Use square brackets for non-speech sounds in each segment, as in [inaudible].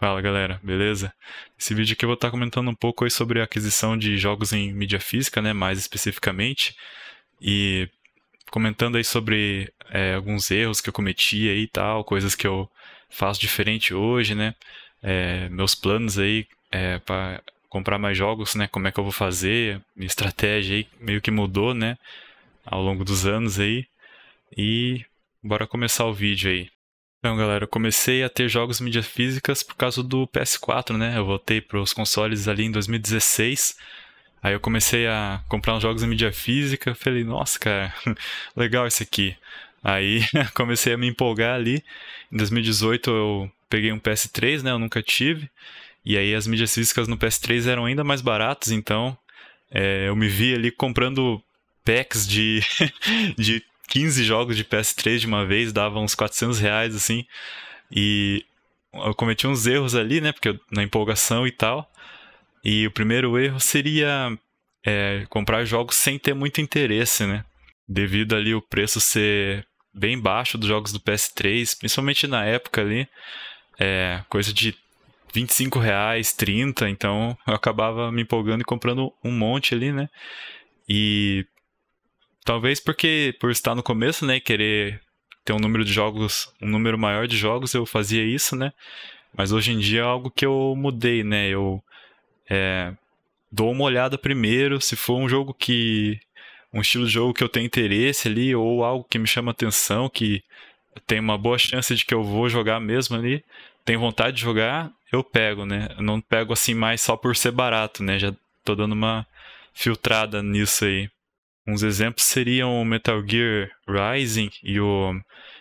Fala galera, beleza? Nesse vídeo aqui eu vou estar comentando um pouco aí sobre a aquisição de jogos em mídia física, né, mais especificamente, e comentando aí sobre é, alguns erros que eu cometi aí e tal, coisas que eu faço diferente hoje, né, é, meus planos aí é, para comprar mais jogos, né, como é que eu vou fazer, minha estratégia aí meio que mudou, né, ao longo dos anos aí, e bora começar o vídeo aí. Então, galera, eu comecei a ter jogos em mídias físicas por causa do PS4, né? Eu voltei para os consoles ali em 2016. Aí eu comecei a comprar uns jogos em mídia física. Falei, nossa, cara, [laughs] legal esse aqui. Aí [laughs] comecei a me empolgar ali. Em 2018 eu peguei um PS3, né? Eu nunca tive. E aí as mídias físicas no PS3 eram ainda mais baratas, então é, eu me vi ali comprando packs de, [laughs] de 15 jogos de PS3 de uma vez, dava uns 400 reais, assim. E eu cometi uns erros ali, né? Porque eu, na empolgação e tal. E o primeiro erro seria é, comprar jogos sem ter muito interesse, né? Devido ali o preço ser bem baixo dos jogos do PS3, principalmente na época ali, é, coisa de 25 reais, 30, então eu acabava me empolgando e comprando um monte ali, né? E Talvez porque, por estar no começo, né, querer ter um número de jogos, um número maior de jogos, eu fazia isso, né? Mas hoje em dia é algo que eu mudei, né? Eu é, dou uma olhada primeiro, se for um jogo que. um estilo de jogo que eu tenho interesse ali, ou algo que me chama atenção, que tem uma boa chance de que eu vou jogar mesmo ali, tenho vontade de jogar, eu pego, né? Eu não pego assim mais só por ser barato, né? Já tô dando uma filtrada nisso aí. Uns exemplos seriam o Metal Gear Rising e o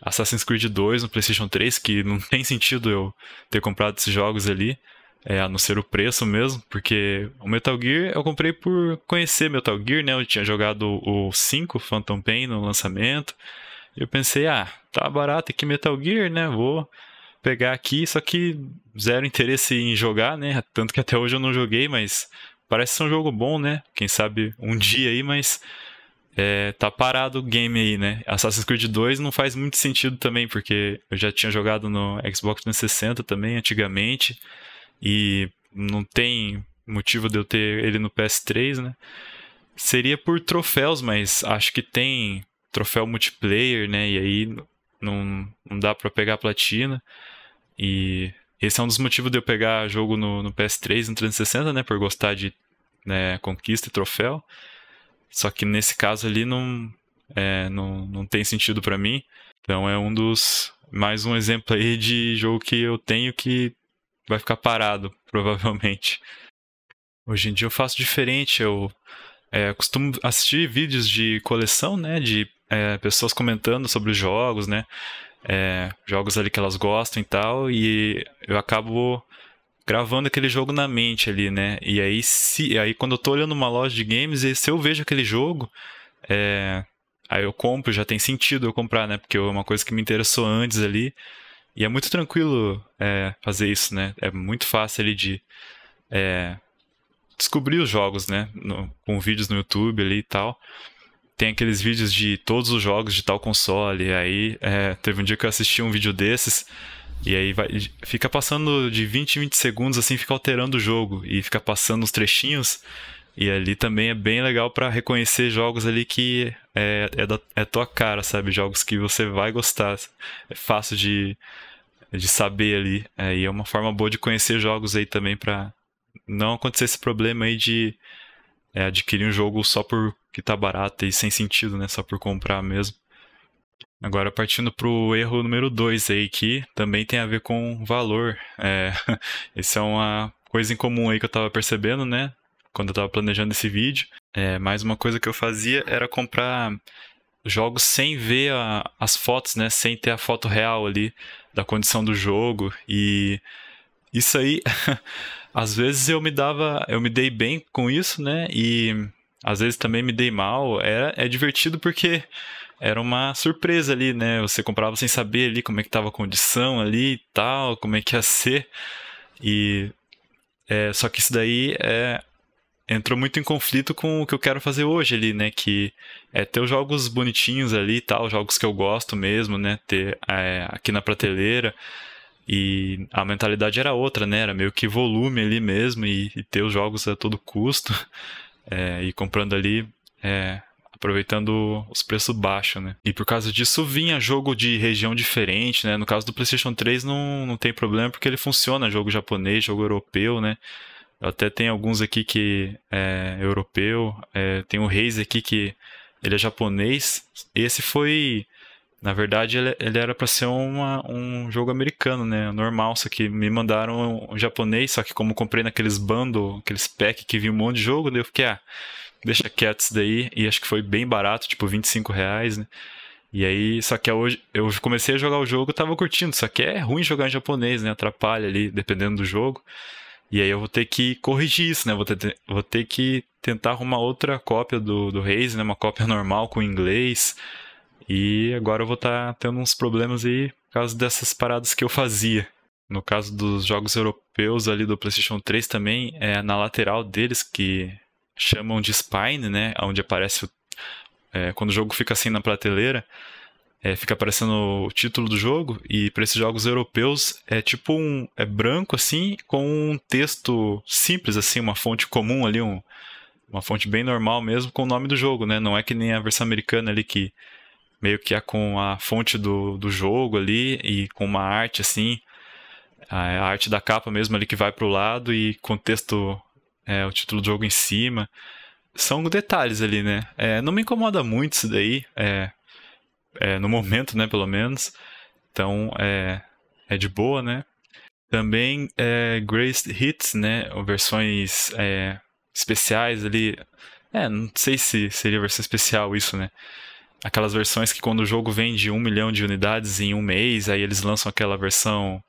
Assassin's Creed 2 no PlayStation 3, que não [laughs] tem sentido eu ter comprado esses jogos ali, é, a não ser o preço mesmo, porque o Metal Gear eu comprei por conhecer Metal Gear, né? Eu tinha jogado o 5 Phantom Pain no lançamento. Eu pensei, ah, tá barato aqui Metal Gear, né? Vou pegar aqui, só que zero interesse em jogar, né? Tanto que até hoje eu não joguei, mas parece ser um jogo bom, né? Quem sabe um [laughs] dia aí, mas é, tá parado o game aí, né? Assassin's Creed 2 não faz muito sentido também, porque eu já tinha jogado no Xbox 360 também, antigamente, e não tem motivo de eu ter ele no PS3, né? Seria por troféus, mas acho que tem troféu multiplayer, né? E aí não, não dá pra pegar platina. E esse é um dos motivos de eu pegar jogo no, no PS3, no 360, né? Por gostar de né, conquista e troféu. Só que nesse caso ali não, é, não, não tem sentido para mim. Então é um dos. Mais um exemplo aí de jogo que eu tenho que vai ficar parado, [laughs] provavelmente. Hoje em dia eu faço diferente, eu é, costumo assistir vídeos de coleção, né? De é, pessoas comentando sobre os jogos, né? É, jogos ali que elas gostam e tal, e eu acabo gravando aquele jogo na mente ali, né? E aí, se, aí quando eu tô olhando uma loja de games, e se eu vejo aquele jogo, é, aí eu compro, já tem sentido eu comprar, né? Porque é uma coisa que me interessou antes ali. E é muito tranquilo é, fazer isso, né? É muito fácil ali de é, descobrir os jogos, né? No, com vídeos no YouTube ali e tal. Tem aqueles vídeos de todos os jogos de tal console. Aí é, teve um dia que eu assisti um vídeo desses e aí vai, fica passando de 20 em 20 segundos, assim, fica alterando o jogo e fica passando os trechinhos. E ali também é bem legal para reconhecer jogos ali que é, é, da, é tua cara, sabe? Jogos que você vai gostar. É fácil de, de saber ali. É, e é uma forma boa de conhecer jogos aí também para não acontecer esse problema aí de é, adquirir um jogo só por que tá barato e sem sentido, né? Só por comprar mesmo. Agora, partindo para o erro número 2 aí, que também tem a ver com valor. É, [laughs] essa é uma coisa em comum aí que eu estava percebendo, né? Quando eu estava planejando esse vídeo. É, mais uma coisa que eu fazia era comprar jogos sem ver a, as fotos, né? Sem ter a foto real ali da condição do jogo. E isso aí, [laughs] às vezes eu me dava, eu me dei bem com isso, né? E às vezes também me dei mal. É, é divertido porque era uma surpresa ali, né? Você comprava sem saber ali como é que estava a condição ali e tal, como é que ia ser. E é, só que isso daí é, entrou muito em conflito com o que eu quero fazer hoje ali, né? Que é ter os jogos bonitinhos ali e tal, jogos que eu gosto mesmo, né? Ter é, aqui na prateleira. E a mentalidade era outra, né? Era meio que volume ali mesmo e, e ter os jogos a todo custo. [laughs] É, e comprando ali é, aproveitando os preços baixos, né? E por causa disso vinha jogo de região diferente, né? No caso do PlayStation 3 não, não tem problema porque ele funciona jogo japonês, jogo europeu, né? Até tem alguns aqui que é europeu, é, tem o Reis aqui que ele é japonês. Esse foi, na verdade, ele, ele era para ser uma, um jogo americano, né? Normal, só que me mandaram um, um japonês, só que como comprei naqueles bundle, aqueles pack que vinha um monte de jogo, daí eu fiquei, ah, deixa quieto isso daí. E acho que foi bem barato, tipo 25 reais, né? E aí, só que é hoje eu comecei a jogar o jogo, tava curtindo, só que é ruim jogar em japonês, né? Atrapalha ali, dependendo do jogo. E aí eu vou ter que corrigir isso, né? Vou ter, vou ter que tentar arrumar outra cópia do, do Reis, né? Uma cópia [laughs] normal com inglês. E agora eu vou estar tá tendo uns problemas aí por causa dessas paradas que eu fazia. No caso dos jogos europeus ali do PlayStation 3 também, é na lateral deles que chamam de Spine, né? Onde aparece o, é, quando o jogo fica assim na prateleira, é, fica aparecendo o título do jogo e para esses jogos europeus é tipo um é branco assim com um texto simples assim, uma fonte comum ali, um, uma fonte bem normal mesmo com o nome do jogo, né? Não é que nem a versão americana ali que meio que é com a fonte do, do jogo ali e com uma arte assim, a arte da capa mesmo ali que vai para o lado e contexto é, o título do jogo em cima. São detalhes ali, né? É, não me incomoda muito isso daí, é, é, no momento, né, pelo menos. Então, é, é de boa, né? Também é, Grace Hits, né? Versões é, especiais ali. É, não sei se seria versão especial isso, né? Aquelas versões que quando o jogo vende um milhão de unidades em um mês, aí eles lançam aquela versão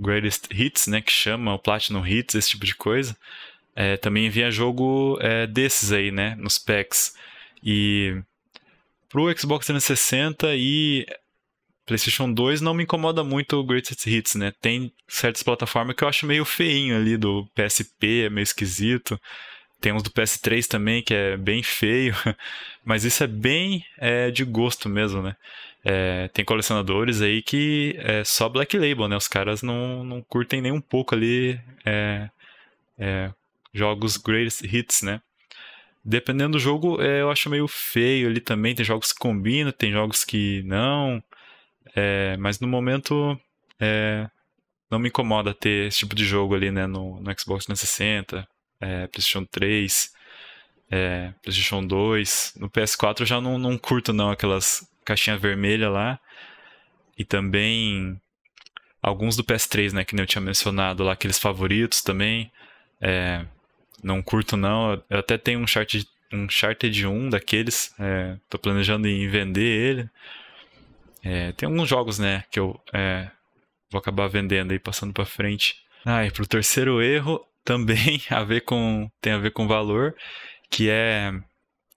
Greatest Hits, né? Que chama o Platinum Hits, esse tipo de coisa é, também vinha jogo é, desses aí, né? Nos packs. E pro Xbox 360 e PlayStation 2 não me incomoda muito o Greatest Hits, né? Tem certas plataformas que eu acho meio feinho ali, do PSP, é meio esquisito. Tem uns do PS3 também que é bem feio, [laughs] mas isso é bem é, de gosto mesmo, né? É, tem colecionadores aí que é só Black Label, né? Os caras não, não curtem nem um pouco ali é, é jogos greatest hits, né? Dependendo do jogo, é, eu acho meio feio ali também. Tem jogos que combinam, tem jogos que não. É, mas no momento, é, não me incomoda ter esse tipo de jogo ali, né? No, no Xbox 360, é, PlayStation 3, é, PlayStation 2. No PS4 eu já não, não curto, não, aquelas caixinhas vermelhas lá. E também alguns do PS3, né? Que nem eu tinha mencionado lá, aqueles favoritos também. É, não curto não. Eu até tenho um chart de um charter de um daqueles. É, tô planejando em vender ele. É, tem alguns jogos, né, que eu é, vou acabar vendendo aí, passando para frente. Ah, e pro terceiro erro [laughs] também a ver com tem a ver com valor, que é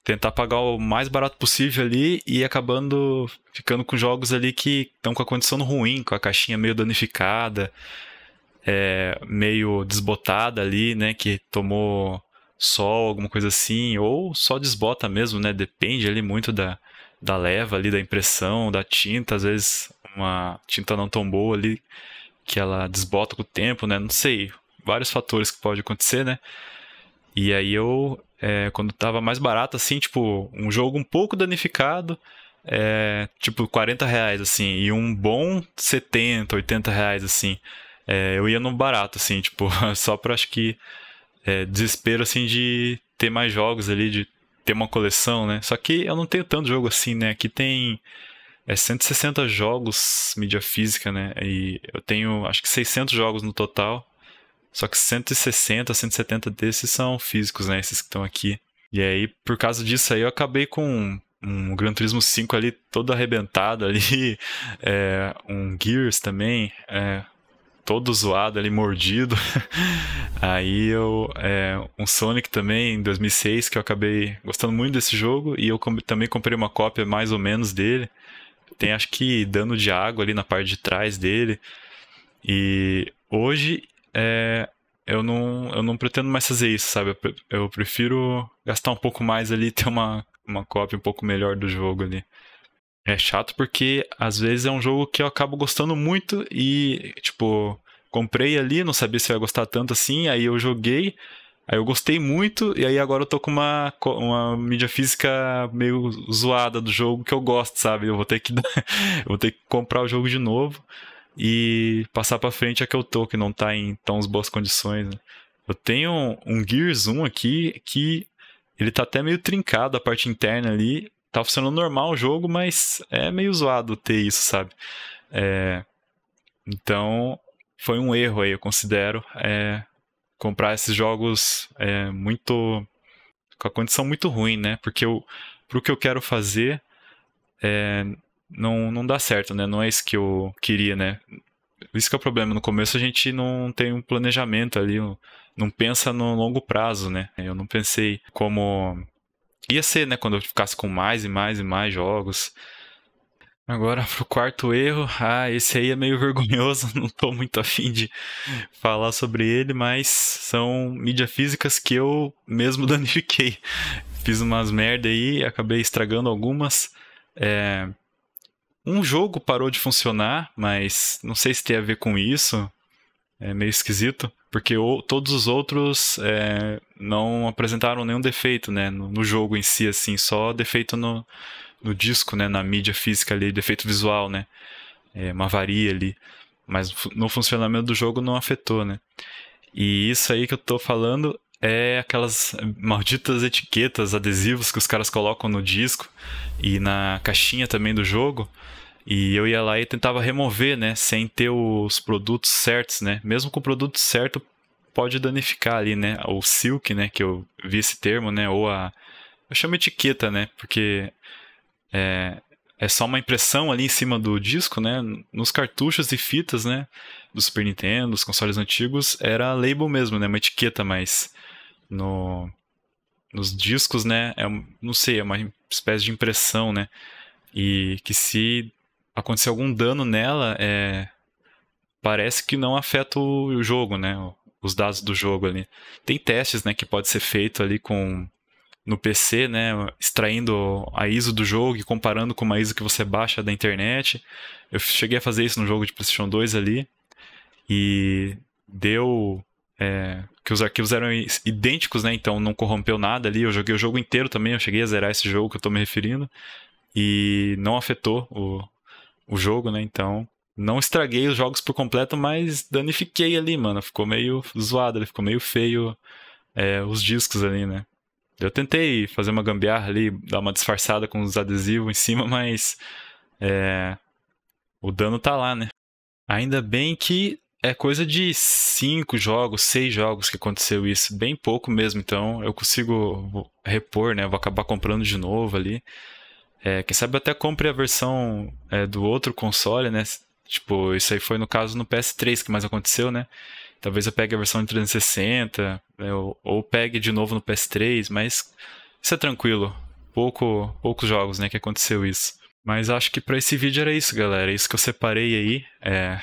tentar pagar o mais barato possível ali e acabando ficando com jogos ali que estão com a condição ruim, com a caixinha meio danificada é, meio desbotada ali, né? Que tomou sol, alguma coisa assim, ou só desbota mesmo, né? Depende ali muito da, da leva ali, da impressão, da tinta, às vezes uma tinta não tão boa ali, que ela desbota com o tempo, né? Não sei, vários fatores que pode acontecer, né? E aí eu, é, quando tava mais barato, assim, tipo, um jogo um pouco danificado, é, tipo, 40 reais, assim, e um bom 70, 80 reais, assim é, eu ia no barato, assim, tipo, [laughs] só pra acho que é, desespero, assim, de ter mais jogos ali, de ter uma coleção, né? Só que eu não tenho tanto jogo assim, né? Aqui tem é, 160 jogos mídia física, né? E eu tenho acho que 600 jogos no total. Só que 160, 170 desses são físicos, né? Esses que estão aqui. E aí, por causa disso aí, eu acabei com um Gran Turismo 5 ali todo arrebentado ali, [laughs] é, um Gears também, é, todo zoado ali, mordido. [laughs] Aí eu. É, um Sonic também, em 2006, que eu acabei gostando muito desse jogo. E eu também comprei uma cópia mais ou menos dele. Tem acho que dano de água ali na parte de trás dele. E hoje é, eu, não, eu não pretendo mais fazer isso, sabe? Eu prefiro gastar um pouco mais ali [laughs] ter uma, uma cópia um pouco melhor do jogo ali. É chato porque às vezes é um jogo que eu acabo gostando muito e, tipo, comprei ali, não sabia se eu ia gostar tanto assim, aí eu joguei, aí eu gostei muito, e aí agora eu tô com uma, uma mídia física meio zoada do jogo que eu gosto, sabe? Eu vou ter que, [laughs] eu vou ter que comprar o jogo de novo e passar pra frente a que eu tô, que não tá em tão boas condições. Né? Eu tenho um Gears 1 aqui que ele tá até meio trincado a parte interna ali, tá funcionando normal o jogo, mas é meio zoado ter isso, sabe? É, então, foi um erro aí, eu considero, é, comprar esses jogos é, muito. com a condição muito ruim, né? Porque eu, pro que eu quero fazer, é, não, não dá certo, né? Não é isso que eu queria, né? Isso que é o problema. No começo a gente não tem um planejamento ali, não pensa no longo prazo, né? Eu não pensei como Ia ser, né? Quando eu ficasse com mais e mais e mais jogos. Agora, [laughs] pro quarto erro. Ah, esse aí é meio [laughs] vergonhoso. Não tô muito afim de falar sobre ele, mas são mídias físicas que eu mesmo [laughs] danifiquei. Fiz umas merda aí, acabei estragando algumas. É... Um jogo parou de funcionar, mas não sei se tem a ver com isso é meio esquisito, porque o, todos os outros é, não apresentaram nenhum defeito, né, no, no, jogo em si, assim, só defeito no, no disco, né, na mídia física ali, defeito visual, né, é, uma avaria ali, mas no funcionamento do jogo não afetou, né. E isso aí que eu estou falando é aquelas malditas etiquetas, adesivos que os caras colocam no disco e na caixinha também do jogo, e eu ia lá e tentava remover, né? Sem ter os produtos certos, né? Mesmo com o produto certo, pode danificar ali, né? O silk, né? Que eu vi esse termo, né? Ou a. Eu chamo etiqueta, né? Porque é, é só uma impressão ali em cima do disco, né? Nos cartuchos e fitas, né? Do Super Nintendo, dos consoles antigos, era label mesmo, né? Uma etiqueta, mas no, nos discos, né? É, não sei, é uma espécie de impressão, né? E que se acontecer algum dano nela, é, parece que não afeta o, jogo, né? Os dados do jogo ali. Tem testes, né, que pode ser feito ali com no PC, né, extraindo a ISO do jogo e comparando com uma ISO que você baixa da internet. Eu cheguei a fazer isso no jogo de PlayStation 2 ali e deu é, que os arquivos eram idênticos, né? Então não corrompeu nada ali. Eu joguei o jogo inteiro também. Eu cheguei a zerar esse jogo que eu tô me referindo e não afetou o, o jogo, né? Então, não estraguei os jogos por completo, mas danifiquei ali, mano. Ficou meio zoado, ele ficou meio feio é, os discos ali, né? Eu tentei fazer uma gambiarra ali, dar uma disfarçada com os adesivos em cima, [laughs] mas é, o dano tá lá, né? Ainda bem que é coisa de cinco jogos, seis jogos que aconteceu isso, bem pouco mesmo, então eu consigo repor, né? Vou acabar comprando de novo ali. É, quem sabe até compre a versão é, do outro console, né? Tipo, isso aí foi no caso no PS3 que mais aconteceu, né? Talvez eu pegue a versão de 360, eu, ou pegue de novo no PS3, mas isso é tranquilo. Pouco, poucos jogos, né, que aconteceu isso. Mas acho que para esse vídeo era isso, galera. É isso que eu separei aí é,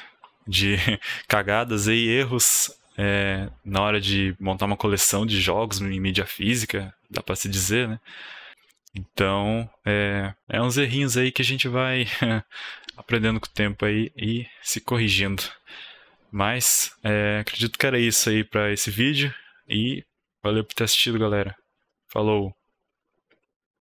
de [laughs] cagadas e erros é, na hora de montar uma coleção de jogos em mídia física, dá para se dizer, né? Então, é, é uns errinhos aí que a gente vai [laughs] aprendendo com o tempo aí e se corrigindo. Mas, é, acredito que era isso aí para esse vídeo e valeu por ter assistido, galera. Falou!